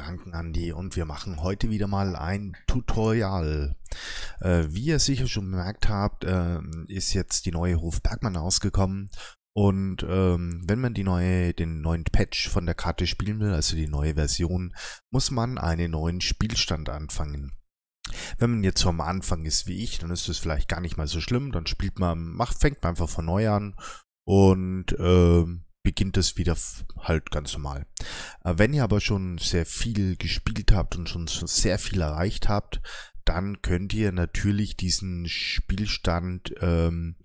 Frankenandi und wir machen heute wieder mal ein Tutorial. Äh, wie ihr sicher schon bemerkt habt, äh, ist jetzt die neue Hof Bergmann rausgekommen und ähm, wenn man die neue, den neuen Patch von der Karte spielen will, also die neue Version, muss man einen neuen Spielstand anfangen. Wenn man jetzt so am Anfang ist wie ich, dann ist das vielleicht gar nicht mal so schlimm, dann spielt man, macht, fängt man einfach von neu an und ähm, beginnt es wieder halt ganz normal. Äh, wenn ihr aber schon sehr viel gespielt habt und schon sehr viel erreicht habt, dann könnt ihr natürlich diesen Spielstand ähm,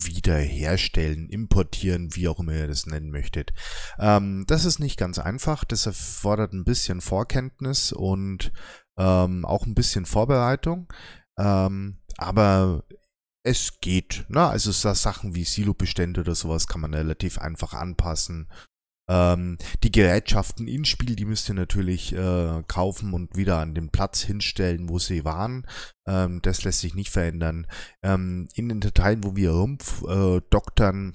wiederherstellen, importieren, wie auch immer ihr das nennen möchtet. Ähm, das ist nicht ganz einfach, das erfordert ein bisschen Vorkenntnis und ähm, auch ein bisschen Vorbereitung. Ähm, aber es geht. Ne? Also so Sachen wie Silo-Bestände oder sowas kann man relativ einfach anpassen. Ähm, die Gerätschaften ins Spiel, die müsst ihr natürlich äh, kaufen und wieder an den Platz hinstellen, wo sie waren. Ähm, das lässt sich nicht verändern. Ähm, in den Dateien, wo wir rumpf äh, doktern,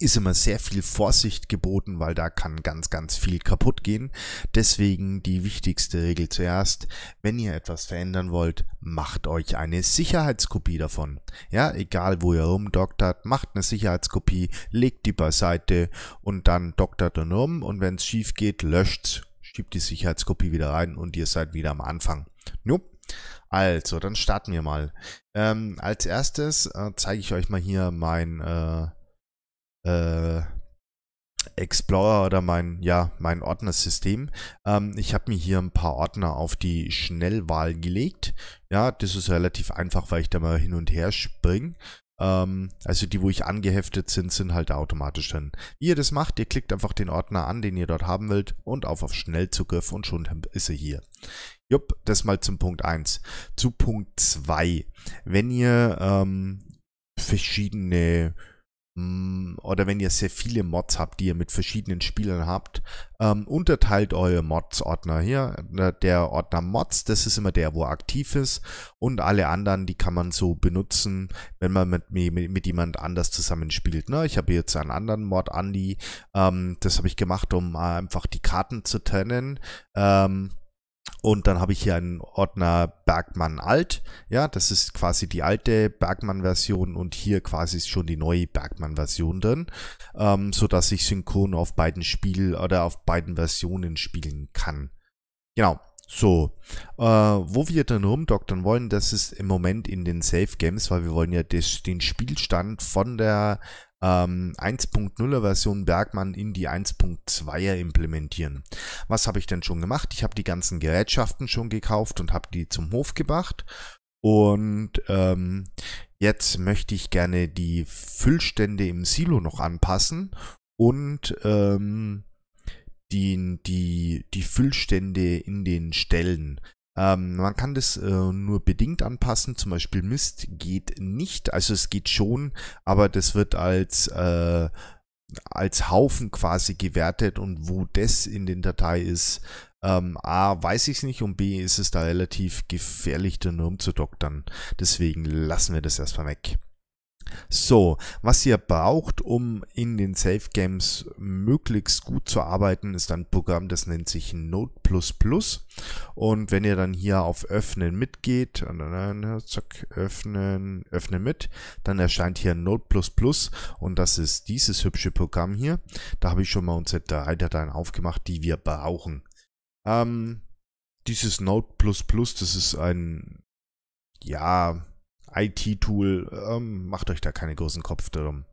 ist immer sehr viel Vorsicht geboten, weil da kann ganz, ganz viel kaputt gehen. Deswegen die wichtigste Regel zuerst. Wenn ihr etwas verändern wollt, macht euch eine Sicherheitskopie davon. Ja, egal wo ihr rumdoktert, macht eine Sicherheitskopie, legt die beiseite und dann doktert dann rum und wenn es schief geht, löscht's, schiebt die Sicherheitskopie wieder rein und ihr seid wieder am Anfang. Jo. Also, dann starten wir mal. Ähm, als erstes äh, zeige ich euch mal hier mein äh, äh, Explorer oder mein, ja, mein Ordnersystem. Ähm, ich habe mir hier ein paar Ordner auf die Schnellwahl gelegt. Ja, das ist relativ einfach, weil ich da mal hin und her springe. Ähm, also die, wo ich angeheftet sind, sind halt automatisch drin. Wie ihr das macht, ihr klickt einfach den Ordner an, den ihr dort haben wollt und auf auf Schnellzugriff und schon ist er hier. Jupp, das mal zum Punkt 1. Zu Punkt 2. Wenn ihr ähm, verschiedene Mm, oder wenn ihr sehr viele Mods habt, die ihr mit verschiedenen Spielern habt, ähm, unterteilt eure Mods-Ordner hier. Äh, der Ordner Mods, das ist immer der, wo er aktiv ist und alle anderen, die kann man so benutzen, wenn man mit, mit, mit jemand anders zusammenspielt. Ne? Ich habe jetzt einen anderen Mod, Andy, ähm, das habe ich gemacht, um einfach die Karten zu trennen. Ähm, und dann habe ich hier einen Ordner Bergmann Alt. Ja, das ist quasi die alte Bergmann-Version und hier quasi ist schon die neue Bergmann-Version drin, ähm, sodass ich synchron auf beiden Spiel oder auf beiden Versionen spielen kann. Genau. So, äh, wo wir dann rumdoktern wollen, das ist im Moment in den Safe Games, weil wir wollen ja des, den Spielstand von der ähm, 1.0er Version Bergmann in die 1.2er implementieren. Was habe ich denn schon gemacht? Ich habe die ganzen Gerätschaften schon gekauft und habe die zum Hof gebracht. Und ähm, jetzt möchte ich gerne die Füllstände im Silo noch anpassen und ähm, die, die, die Füllstände in den Stellen. Ähm, man kann das äh, nur bedingt anpassen, zum Beispiel Mist geht nicht, also es geht schon, aber das wird als, äh, als Haufen quasi gewertet und wo das in den Datei ist, ähm, A, weiß ich es nicht und B, ist es da relativ gefährlich, drin rumzudoktern. Deswegen lassen wir das erstmal weg. So, was ihr braucht, um in den Safe Games möglichst gut zu arbeiten, ist ein Programm, das nennt sich Node++. Und wenn ihr dann hier auf Öffnen mitgeht, zack, Öffnen, Öffnen mit, dann erscheint hier Node++ und das ist dieses hübsche Programm hier. Da habe ich schon mal unsere drei Dateien aufgemacht, die wir brauchen. Ähm, dieses Node++, das ist ein, ja, IT-Tool. Ähm, macht euch da keine großen Kopf drum.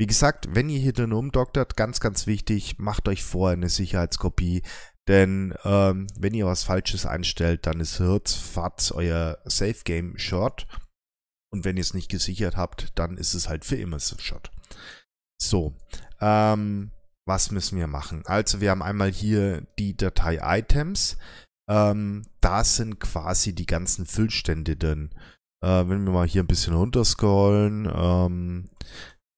Wie gesagt, wenn ihr hier drin umdoktert, ganz, ganz wichtig, macht euch vorher eine Sicherheitskopie. Denn ähm, wenn ihr was Falsches einstellt, dann ist Hirtz, euer Safe Game short. Und wenn ihr es nicht gesichert habt, dann ist es halt für immer so short. So, ähm, was müssen wir machen? Also wir haben einmal hier die Datei Items. Ähm, da sind quasi die ganzen Füllstände drin. Äh, wenn wir mal hier ein bisschen runterscrollen, ähm,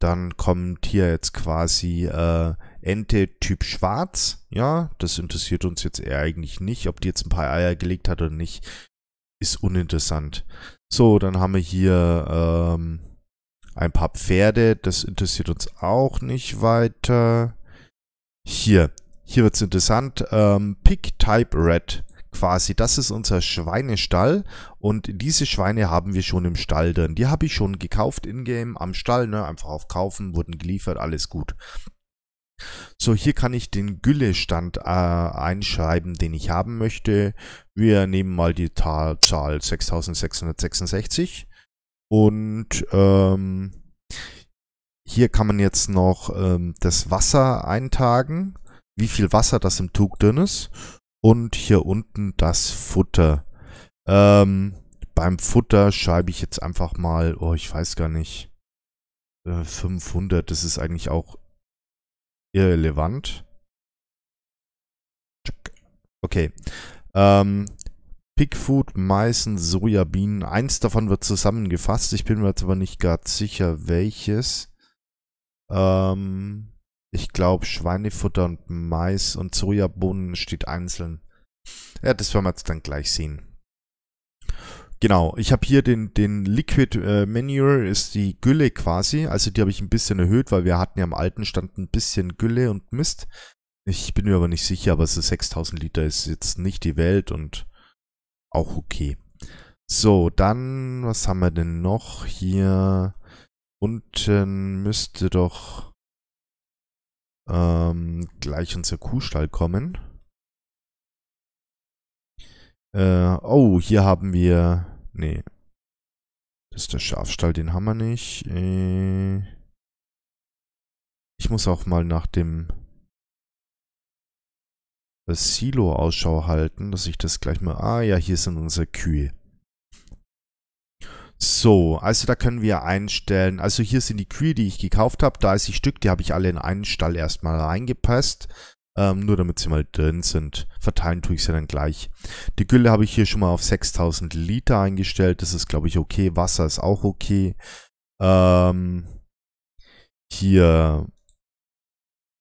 dann kommt hier jetzt quasi äh, Ente Typ Schwarz. Ja, das interessiert uns jetzt eher eigentlich nicht, ob die jetzt ein paar Eier gelegt hat oder nicht. Ist uninteressant. So, dann haben wir hier ähm, ein paar Pferde. Das interessiert uns auch nicht weiter. Hier, hier wird's interessant. Ähm, Pick Type Red quasi, das ist unser Schweinestall und diese Schweine haben wir schon im Stall drin. Die habe ich schon gekauft in-game am Stall, ne? einfach auf Kaufen, wurden geliefert, alles gut. So, hier kann ich den Güllestand äh, einschreiben, den ich haben möchte. Wir nehmen mal die Ta Zahl 6666 und ähm, hier kann man jetzt noch ähm, das Wasser eintragen, wie viel Wasser das im Tug drin ist und hier unten das Futter. Ähm, beim Futter schreibe ich jetzt einfach mal, oh, ich weiß gar nicht, 500, äh, das ist eigentlich auch irrelevant. Okay. Ähm, Pickfood, Meißen, Sojabienen. Eins davon wird zusammengefasst. Ich bin mir jetzt aber nicht ganz sicher, welches. Ähm, ich glaube, Schweinefutter und Mais und Sojabohnen steht einzeln. Ja, das werden wir jetzt dann gleich sehen. Genau, ich habe hier den, den Liquid äh, Manure, ist die Gülle quasi. Also die habe ich ein bisschen erhöht, weil wir hatten ja am alten Stand ein bisschen Gülle und Mist. Ich bin mir aber nicht sicher, aber so 6000 Liter ist jetzt nicht die Welt und auch okay. So, dann, was haben wir denn noch hier? Unten müsste doch ähm, gleich unser Kuhstall kommen. Äh, oh, hier haben wir... Nee. Das ist der Schafstall, den haben wir nicht. Äh, ich muss auch mal nach dem Silo Ausschau halten, dass ich das gleich mal... Ah ja, hier sind unsere Kühe. So, also da können wir einstellen. Also hier sind die Kühe, die ich gekauft habe. 30 Stück, die habe ich alle in einen Stall erstmal reingepasst. Ähm, nur damit sie mal drin sind. Verteilen tue ich sie dann gleich. Die Gülle habe ich hier schon mal auf 6000 Liter eingestellt. Das ist, glaube ich, okay. Wasser ist auch okay. Ähm, hier,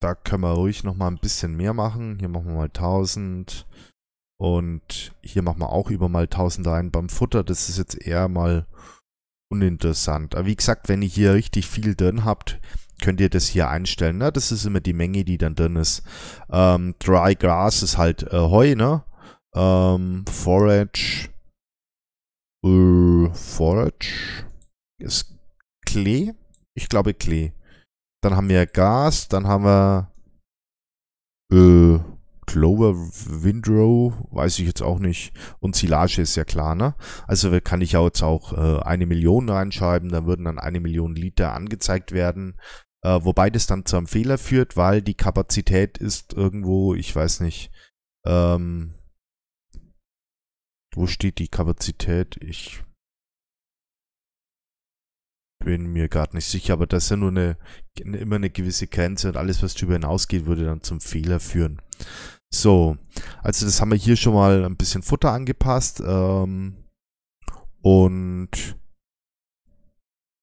da können wir ruhig noch mal ein bisschen mehr machen. Hier machen wir mal 1000. Und hier machen wir auch über mal 1000 rein. Beim Futter, das ist jetzt eher mal uninteressant. Aber wie gesagt, wenn ihr hier richtig viel drin habt, könnt ihr das hier einstellen. Ne? Das ist immer die Menge, die dann drin ist. Ähm, Dry Grass ist halt äh, Heu, ne? Ähm, Forage. Äh, Forage ist Klee. Ich glaube Klee. Dann haben wir Gas, dann haben wir äh, Clover Windrow, weiß ich jetzt auch nicht. Und Silage ist ja klar, ne? Also kann ich ja jetzt auch äh, eine Million reinschreiben, dann würden dann eine Million Liter angezeigt werden. Äh, wobei das dann zu einem Fehler führt, weil die Kapazität ist irgendwo, ich weiß nicht, ähm, wo steht die Kapazität? Ich bin mir gerade nicht sicher, aber das ist ja nur eine, immer eine gewisse Grenze und alles, was darüber hinausgeht, würde dann zum Fehler führen. So, also das haben wir hier schon mal ein bisschen Futter angepasst. Ähm, und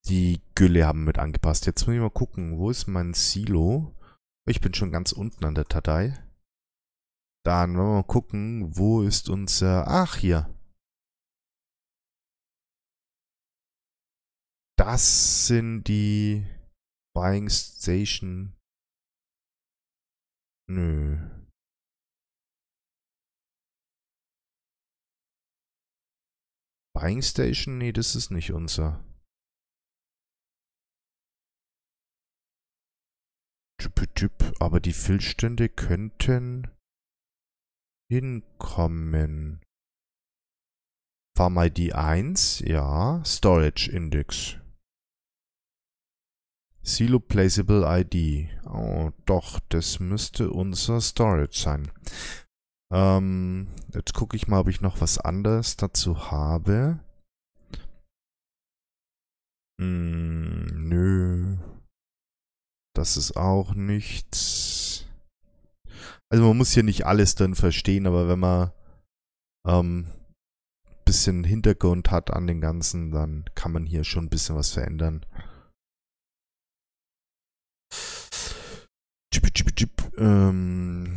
die Gülle haben wir mit angepasst. Jetzt muss ich mal gucken, wo ist mein Silo? Ich bin schon ganz unten an der Tatei. Dann wollen wir mal gucken, wo ist unser... Ach, hier. Das sind die Buying Station. Nö. Buying Station? Nee, das ist nicht unser. Aber die Füllstände könnten hinkommen. War mal die 1, ja. Storage Index. Silo Placeable ID. Oh, doch, das müsste unser Storage sein. Ähm, jetzt gucke ich mal, ob ich noch was anderes dazu habe. Hm, nö. Das ist auch nichts. Also man muss hier nicht alles dann verstehen, aber wenn man ähm, bisschen Hintergrund hat an den Ganzen, dann kann man hier schon ein bisschen was verändern. Chip, chip, chip. Ähm,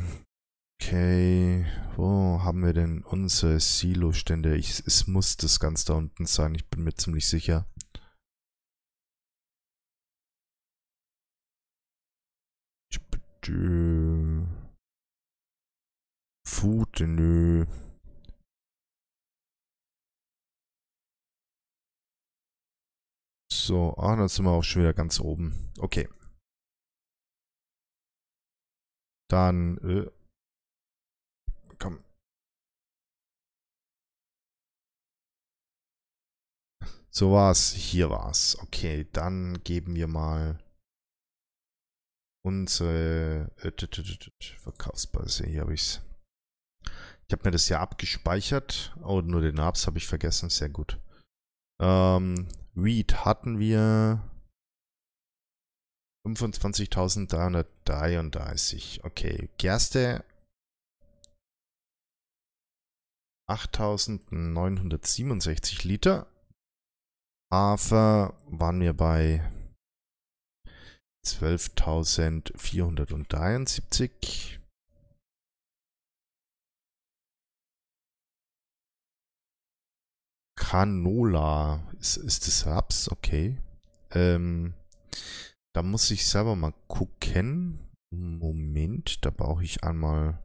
Okay, wo haben wir denn unsere Silo-Stände? Es muss das ganz da unten sein, ich bin mir ziemlich sicher. Äh, Food, nö. So, ah, dann sind wir auch schon wieder ganz oben. Okay. Dann, äh, So war's. Hier war's. Okay, dann geben wir mal unsere äh, Verkaufsbörse. Hier habe ich's. Ich habe mir das ja abgespeichert. Oh, nur den Abs habe ich vergessen. Sehr gut. Ähm, Weed hatten wir 25.333. Okay, Gerste 8.967 Liter. Hafer waren wir bei 12.473. Canola. Ist, ist das Raps? Okay. Ähm, da muss ich selber mal gucken. Moment, da brauche ich einmal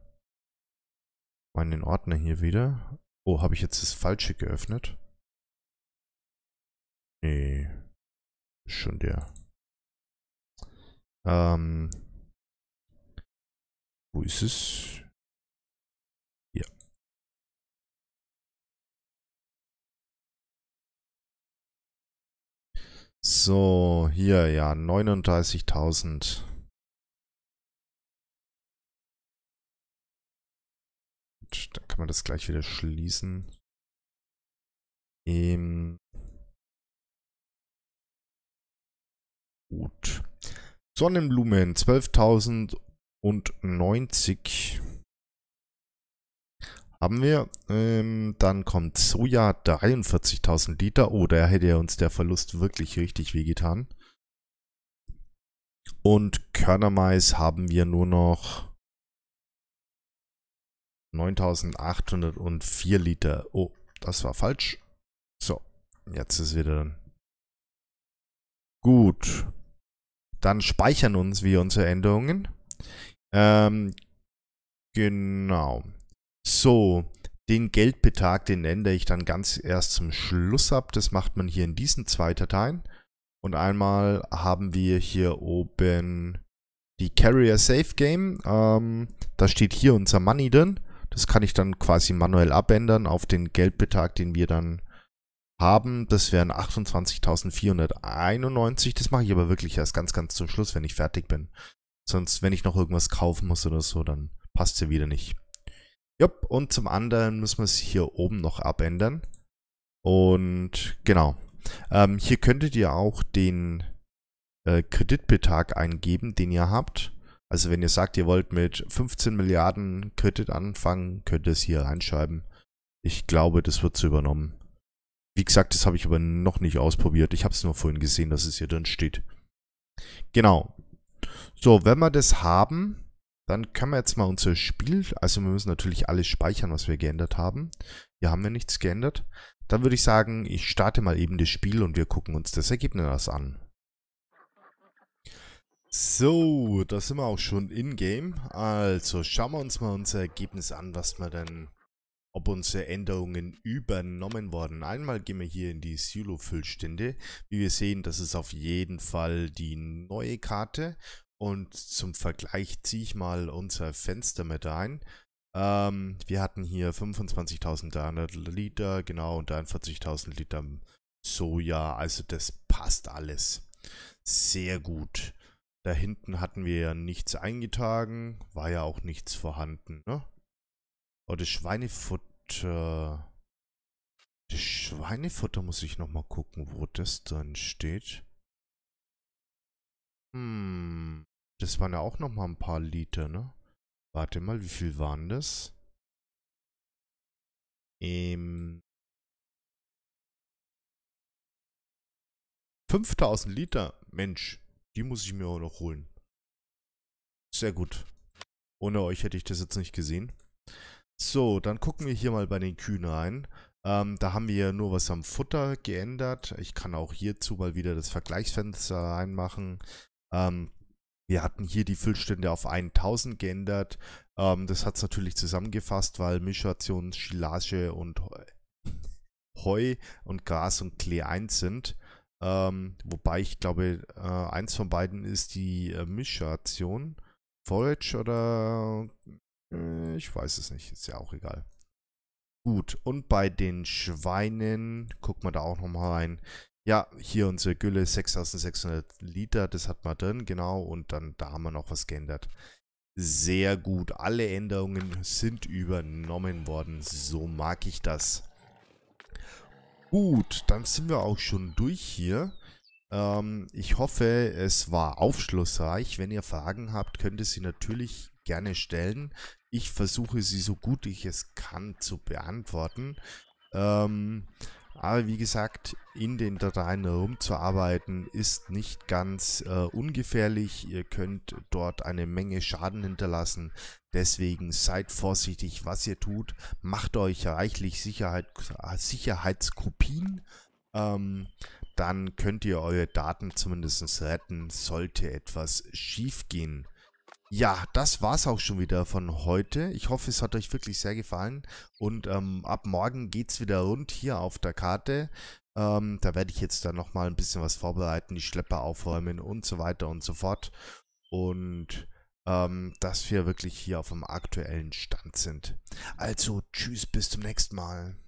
meinen Ordner hier wieder. Oh, habe ich jetzt das Falsche geöffnet? Nee. Schon der. Ähm. Wo ist es? Ja. So, hier, ja, 39.000. Dann kann man das gleich wieder schließen. Ähm, Gut. Sonnenblumen 12.090 haben wir. Ähm, dann kommt Soja 43.000 Liter. Oh, da hätte uns der Verlust wirklich richtig wehgetan. Und Körnermais haben wir nur noch 9.804 Liter. Oh, das war falsch. So, jetzt ist wieder Gut. Dann speichern uns wir unsere Änderungen. Ähm, genau. So, den Geldbetrag, den ändere ich dann ganz erst zum Schluss ab. Das macht man hier in diesen zwei Dateien. Und einmal haben wir hier oben die Carrier Safe Game. Ähm, da steht hier unser Money drin. Das kann ich dann quasi manuell abändern auf den Geldbetrag, den wir dann haben. Das wären 28.491. Das mache ich aber wirklich erst ganz, ganz zum Schluss, wenn ich fertig bin. Sonst, wenn ich noch irgendwas kaufen muss oder so, dann passt ja wieder nicht. Jupp, und zum anderen müssen wir es hier oben noch abändern. Und genau. Ähm, hier könntet ihr auch den äh, Kreditbetrag eingeben, den ihr habt. Also wenn ihr sagt, ihr wollt mit 15 Milliarden Kredit anfangen, könnt ihr es hier reinschreiben. Ich glaube, das wird so übernommen. Wie gesagt, das habe ich aber noch nicht ausprobiert. Ich habe es nur vorhin gesehen, dass es hier drin steht. Genau. So, wenn wir das haben, dann können wir jetzt mal unser Spiel, also wir müssen natürlich alles speichern, was wir geändert haben. Hier haben wir nichts geändert. Dann würde ich sagen, ich starte mal eben das Spiel und wir gucken uns das Ergebnis an. So, da sind wir auch schon in-game. Also schauen wir uns mal unser Ergebnis an, was wir denn ob unsere Änderungen übernommen worden. Einmal gehen wir hier in die Silo-Füllstände. Wie wir sehen, das ist auf jeden Fall die neue Karte. Und zum Vergleich ziehe ich mal unser Fenster mit ein. Ähm, wir hatten hier 25.300 Liter, genau, und 41.000 Liter Soja. Also das passt alles. Sehr gut. Da hinten hatten wir ja nichts eingetragen, war ja auch nichts vorhanden, ne? Oh, das Schweinefutter. Das Schweinefutter muss ich nochmal gucken, wo das dann steht. Hm. Das waren ja auch nochmal ein paar Liter, ne? Warte mal, wie viel waren das? Ähm. 5000 Liter. Mensch, die muss ich mir auch noch holen. Sehr gut. Ohne euch hätte ich das jetzt nicht gesehen. So, dann gucken wir hier mal bei den Kühen rein. Ähm, da haben wir nur was am Futter geändert. Ich kann auch hierzu mal wieder das Vergleichsfenster reinmachen. Ähm, wir hatten hier die Füllstände auf 1000 geändert. Ähm, das hat es natürlich zusammengefasst, weil Mischration, Silage und Heu und Gras und Klee 1 sind. Ähm, wobei ich glaube, äh, eins von beiden ist die äh, Mischration. Forage oder äh, ich weiß es nicht, ist ja auch egal. Gut, und bei den Schweinen, gucken wir da auch nochmal rein. Ja, hier unsere Gülle, 6600 Liter, das hat man drin, genau. Und dann, da haben wir noch was geändert. Sehr gut, alle Änderungen sind übernommen worden. So mag ich das. Gut, dann sind wir auch schon durch hier. Ähm, ich hoffe, es war aufschlussreich. Wenn ihr Fragen habt, könnt ihr sie natürlich gerne stellen. Ich versuche sie so gut ich es kann zu beantworten. Ähm, aber wie gesagt, in den Dateien herumzuarbeiten ist nicht ganz äh, ungefährlich. Ihr könnt dort eine Menge Schaden hinterlassen. Deswegen seid vorsichtig, was ihr tut. Macht euch reichlich Sicherheit, Sicherheitskopien. Ähm, dann könnt ihr eure Daten zumindest retten, sollte etwas schief gehen. Ja, das war's auch schon wieder von heute. Ich hoffe, es hat euch wirklich sehr gefallen. Und ähm, ab morgen geht's wieder rund hier auf der Karte. Ähm, da werde ich jetzt dann nochmal ein bisschen was vorbereiten, die Schlepper aufräumen und so weiter und so fort. Und ähm, dass wir wirklich hier auf dem aktuellen Stand sind. Also, tschüss, bis zum nächsten Mal.